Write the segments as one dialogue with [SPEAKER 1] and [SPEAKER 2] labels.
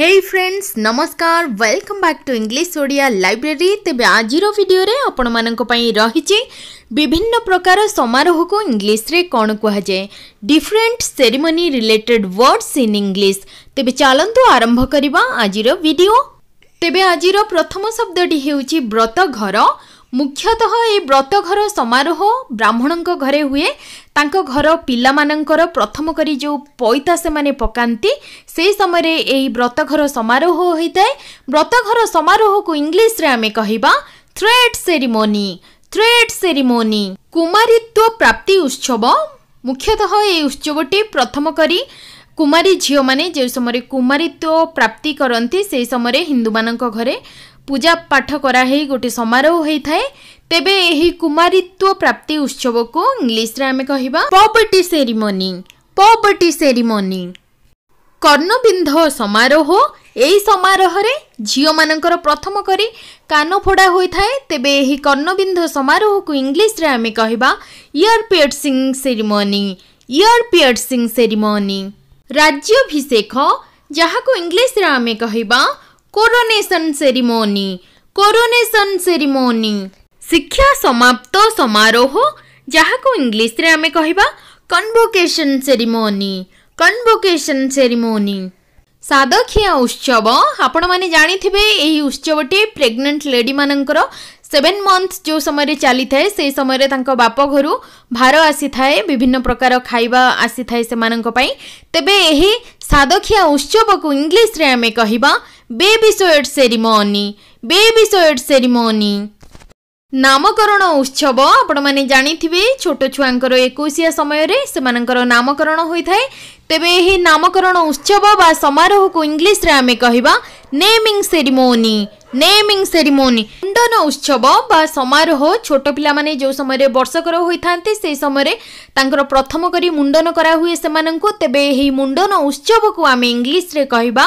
[SPEAKER 1] হেই friends নমস্কার welcome back to English Odia library ତେବେ ଆଜିର ଭିଡ଼ିଓରେ ଆପଣମାନଙ୍କ ପାଇଁ ରହିଛି ବିଭିନ୍ନ ପ୍ରକାର ସମାରୋହକୁ ଇଂଲିଶରେ କ'ଣ କୁହାଯାଏ different ceremony related words in English ତେବେ ଚାଲନ୍ତୁ ଆରମ୍ଭ କରିବା ଆଜିର ଭିଡ଼ିଓ ତେବେ ଆଜିର ପ୍ରଥମ ଶବ୍ଦଟି ହେଉଛି ବ୍ରତ ଘର ମୁଖ୍ୟତଃ ଏ ବ୍ରତଘର ସମାରୋହ ବ୍ରାହ୍ମଣଙ୍କ ଘରେ ହୁଏ ତାଙ୍କ ଘର ପିଲାମାନଙ୍କର ପ୍ରଥମ କରି ଯେଉଁ ପଇତା ସେମାନେ ପକାନ୍ତି ସେହି ସମୟରେ ଏହି ବ୍ରତଘର ସମାରୋହ ହୋଇଥାଏ ବ୍ରତଘର ସମାରୋହକୁ ଇଂଲିଶରେ ଆମେ କହିବା ଥ୍ରେଟ୍ ସେରିମୋନି ଥ୍ରେଟ୍ ସେରିମୋନି କୁମାରୀତ୍ୱ ପ୍ରାପ୍ତି ଉତ୍ସବ ମୁଖ୍ୟତଃ ଏହି ଉତ୍ସବଟି ପ୍ରଥମ କରି କୁମାରୀ ଝିଅମାନେ ଯେଉଁ ସମୟରେ କୁମାରୀତ୍ୱ ପ୍ରାପ୍ତି କରନ୍ତି ସେହି ସମୟରେ ହିନ୍ଦୁମାନଙ୍କ ଘରେ ପୂଜାପାଠ କରାହେଇ ଗୋଟିଏ ସମାରୋହ ହୋଇଥାଏ ତେବେ ଏହି କୁମାରୀତ୍ୱ ପ୍ରାପ୍ତି ଉତ୍ସବକୁ ଇଂଲିଶରେ ଆମେ କହିବା ପବଟି ସେରିମୋନି ପବଟି ସେରିମୋନି କର୍ଣ୍ଣବିନ୍ଧ ସମାରୋହ ଏହି ସମାରୋହରେ ଝିଅମାନଙ୍କର ପ୍ରଥମ କରି କାନ ଫୋଡ଼ା ହୋଇଥାଏ ତେବେ ଏହି କର୍ଣ୍ଣବିନ୍ଧ ସମାରୋହକୁ ଇଂଲିଶରେ ଆମେ କହିବା ear piercing ceremony ear piercing ceremony ରାଜ୍ୟଭିଷେକ ଯାହାକୁ ଇଂଲିଶରେ ଆମେ କହିବା કોરોનેશન સેરેમોની કોરોનેશન સેરેમોની શિક્ષા સમાપ્ત સમારોહ ଯାହାକୁ ଇଂଲିଶରେ ଆମେ କହିବା କନଭୋକେସନ୍ ସେରିମୋନି କନଭୋକେସନ୍ ସେରିମୋନି ସାଦଖିଆ ଉତ୍ସବ ଆପଣମାନେ ଜାଣିଥିବେ ଏହି ଉତ୍ସବଟି ପ୍ରେଗନେଣ୍ଟ ଲେଡ଼ିମାନଙ୍କର ସେଭେନ୍ ମନ୍ଥ ଯେଉଁ ସମୟରେ ଚାଲିଥାଏ ସେହି ସମୟରେ ତାଙ୍କ ବାପ ଘରୁ ଭାର ଆସିଥାଏ ବିଭିନ୍ନ ପ୍ରକାର ଖାଇବା ଆସିଥାଏ ସେମାନଙ୍କ ପାଇଁ ତେବେ ଏହି ସାଦଖିଆ ଉତ୍ସବକୁ ଇଂଲିଶରେ ଆମେ କହିବା baby shower ceremony baby shower ceremony ନାମକରଣ ଉତ୍ସବ ଆପଣମାନେ ଜାଣିଥିବେ ଛୋଟ ଛୁଆଙ୍କର ଏକୋଇଶିଆ ସମୟରେ ସେମାନଙ୍କର ନାମକରଣ ହୋଇଥାଏ ତେବେ ଏହି ନାମକରଣ ଉତ୍ସବ ବା ସମାରୋହକୁ ଇଂଲିଶରେ ଆମେ କହିବା ନେମିଂ ସେରିମୋନି ନେମିଂ ସେରିମୋନି ମୁଣ୍ଡନ ଉତ୍ସବ ବା ସମାରୋହ ଛୋଟ ପିଲାମାନେ ଯେଉଁ ସମୟରେ ବର୍ଷକର ହୋଇଥାନ୍ତି ସେହି ସମୟରେ ତାଙ୍କର ପ୍ରଥମ କରି ମୁଣ୍ଡନ କରାହୁଏ ସେମାନଙ୍କୁ ତେବେ ଏହି ମୁଣ୍ଡନ ଉତ୍ସବକୁ ଆମେ ଇଂଲିଶରେ କହିବା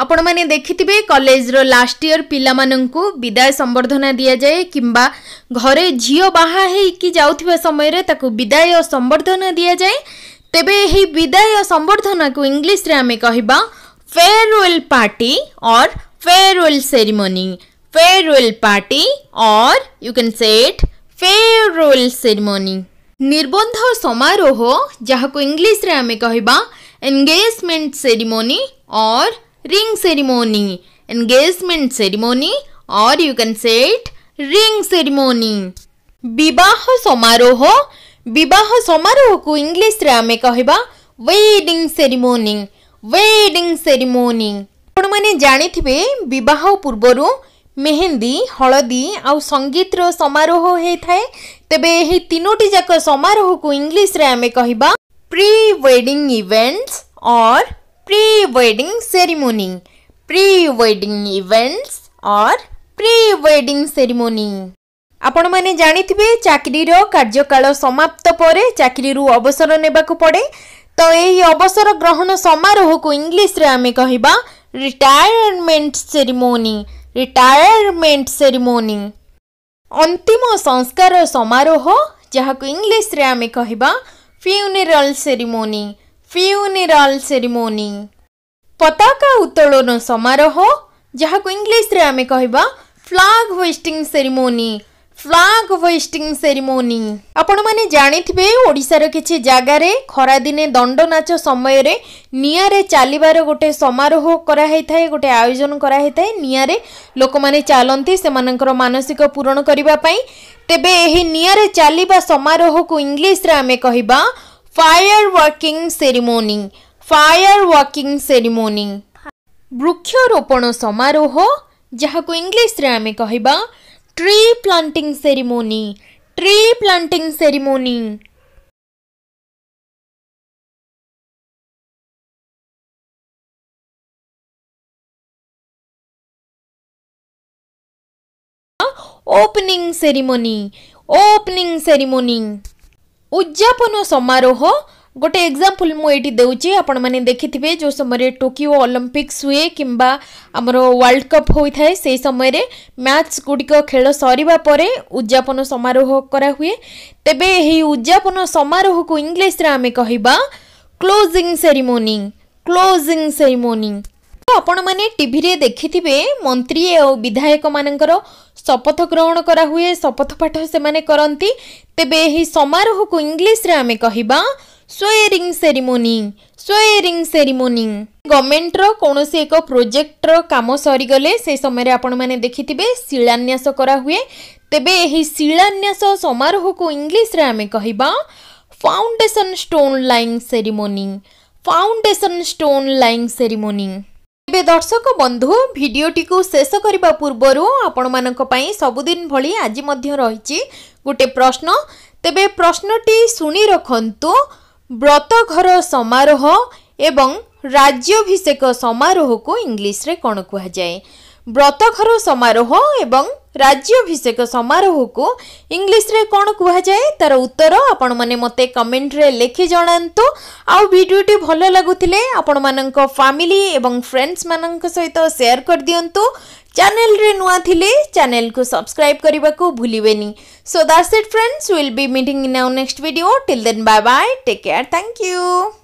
[SPEAKER 1] आपण मैंने देखि कलेज लास्ट इयर पा विदाय संबर्धना दि जाए कि घरे झी बाकी समय विदाय संबर्धना दि जाए तेज यही विदाय संबर्धना को इंग्लीश आम कह फेयरवेल पार्टी और फेयरवेल सेरिमोनी फेयरवेल पार्टी और you can set farewell ceremony निर्बंध समारोह जहाँ को इंग्लीश आम कह एंगेजमेंट सेरिमोनी और ring ceremony engagement ceremony or you can say it ring ceremony विवाह समारोह विवाह समारोह को इंग्लिश रे आमे कहबा वेडिंग सेरेमोनी वेडिंग सेरेमोनी अपन माने जानिथिबे विवाह पूर्वरु मेहंदी हळदी आ संगीत रो समारोह हे थाए तबे हे तीनोटी जक समारोह को इंग्लिश रे आमे कहबा प्री वेडिंग इवेंट्स और pre wedding ceremony pre wedding events और प्री वेडिंग सेरेमोनी ଆପଣମାନେ ଜାଣିଥିବେ ଚାକିରିର କାର୍ଯ୍ୟକାଳ ସମାପ୍ତ ପରେ ଚାକିରିରୁ ଅବସର ନେବାକୁ ପଡ଼େ ତ ଏହି ଅବସର ଗ୍ରହଣ ସମାରୋହକୁ ଇଂଲିଶରେ ଆମେ କହିବା ରିଟାୟାରମେଣ୍ଟ ସେରିମୋନି ରିଟାୟାରମେଣ୍ଟ ସେରିମୋନି ଅନ୍ତିମ ସଂସ୍କାର ସମାରୋହ ଯାହାକୁ ଇଂଲିଶରେ ଆମେ କହିବା ଫ୍ୟୁନେରାଲ ସେରିମୋନି ଫ୍ୟୁନେରାଲ ସେରିମୋନି ପତାକା ଉତ୍ତୋଳନ ସମାରୋହ ଯାହାକୁ ଇଂଲିଶରେ ଆମେ କହିବା flag hoisting ceremony flag hoisting ceremony ଆପଣମାନେ ଜାଣିଥିବେ ଓଡ଼ିଶାର କିଛି ଜାଗାରେ ଖରାଦିନେ ଦଣ୍ଡ ନାଚ ସମୟରେ ନିଆଁରେ ଚାଲିବାର ଗୋଟେ ସମାରୋହ କରାହେଇଥାଏ ଗୋଟେ ଆୟୋଜନ କରାହେଇଥାଏ ନିଆଁରେ ଲୋକମାନେ ଚାଲନ୍ତି ସେମାନଙ୍କର ମାନସିକ ପୂରଣ କରିବା ପାଇଁ ତେବେ ଏହି ନିଆଁରେ ଚାଲିବା ସମାରୋହକୁ ଇଂଲିଶରେ ଆମେ କହିବା ফায়ারওয়ার্কিং সেরিমোনি ফায়ারওয়ার্কিং সেরিমোনি বৃক্ষরোপণ সমারোহ ଯାହାକୁ ଇଂଲିଶରେ ଆମେ କହିବା tree planting ceremony tree planting ceremony opening ceremony opening ceremony ଉଦ୍ଯାପନ ସମାରୋହ ଗୋଟେ ଏକ୍ଜାମ୍ପଲ୍ ମୁଁ ଏଇଠି ଦେଉଛି ଆପଣମାନେ ଦେଖିଥିବେ ଯେଉଁ ସମୟରେ ଟୋକିଓ ଅଲମ୍ପିକ୍ସ ହୁଏ କିମ୍ବା ଆମର ୱାର୍ଲଡ଼ କପ୍ ହୋଇଥାଏ ସେହି ସମୟରେ ମ୍ୟାଚ୍ ଗୁଡ଼ିକ ଖେଳ ସରିବା ପରେ ଉଦ୍ଯାପନ ସମାରୋହ କରାହୁଏ ତେବେ ଏହି ଉଦ୍ଯାପନ ସମାରୋହକୁ ଇଂଲିଶରେ ଆମେ କହିବା କ୍ଲୋଜିଂ ସେରିମୋନି କ୍ଲୋଜିଂ ସେରିମୋନି ଆପଣମାନେ ଟିଭିରେ ଦେଖିଥିବେ ମନ୍ତ୍ରୀ ଆଉ ବିଧାୟକମାନଙ୍କର ଶପଥ ଗ୍ରହଣ କରାହୁଏ ଶପଥ ପାଠ ସେମାନେ କରନ୍ତି ତେବେ ଏହି ସମାରୋହକୁ ଇଂଲିଶରେ ଆମେ କହିବା ସ୍ୱୟରିଂ ସେରିମୋନି ସ୍ୱୟରିଂ ସେରିମୋନି ଗଭର୍ଣ୍ଣମେଣ୍ଟର କୌଣସି ଏକ ପ୍ରୋଜେକ୍ଟର କାମ ସରିଗଲେ ସେ ସମୟରେ ଆପଣମାନେ ଦେଖିଥିବେ ଶିଳାନ୍ୟାସ କରାହୁଏ ତେବେ ଏହି ଶିଳାନ୍ୟାସ ସମାରୋହକୁ ଇଂଲିଶରେ ଆମେ କହିବା foundation stone laying ceremony foundation stone laying ceremony ତେବେ ଦର୍ଶକ ବନ୍ଧୁ ଭିଡ଼ିଓଟିକୁ ଶେଷ କରିବା ପୂର୍ବରୁ ଆପଣମାନଙ୍କ ପାଇଁ ସବୁଦିନ ଭଳି ଆଜି ମଧ୍ୟ ରହିଛି ଗୋଟିଏ ପ୍ରଶ୍ନ ତେବେ ପ୍ରଶ୍ନଟି ଶୁଣି ରଖନ୍ତୁ ବ୍ରତଘର ସମାରୋହ ଏବଂ ରାଜ୍ୟାଭିଷେକ ସମାରୋହକୁ ଇଂଲିଶରେ କ'ଣ କୁହାଯାଏ ବ୍ରତଘର ସମାରୋହ ଏବଂ ରାଜ୍ୟାଭିଷେକ ସମାରୋହକୁ ଇଂଲିଶରେ କ'ଣ କୁହାଯାଏ ତା'ର ଉତ୍ତର ଆପଣମାନେ ମୋତେ କମେଣ୍ଟରେ ଲେଖି ଜଣାନ୍ତୁ ଆଉ ଭିଡ଼ିଓଟି ଭଲ ଲାଗୁଥିଲେ ଆପଣମାନଙ୍କ ଫ୍ୟାମିଲି ଏବଂ ଫ୍ରେଣ୍ଡସ୍ମାନଙ୍କ ସହିତ ସେୟାର କରିଦିଅନ୍ତୁ ଚ୍ୟାନେଲରେ ନୂଆ ଥିଲେ ଚ୍ୟାନେଲକୁ ସବସ୍କ୍ରାଇବ୍ କରିବାକୁ ଭୁଲିବେନି so that's it friends will be meeting in our next video till then bye bye take care thank you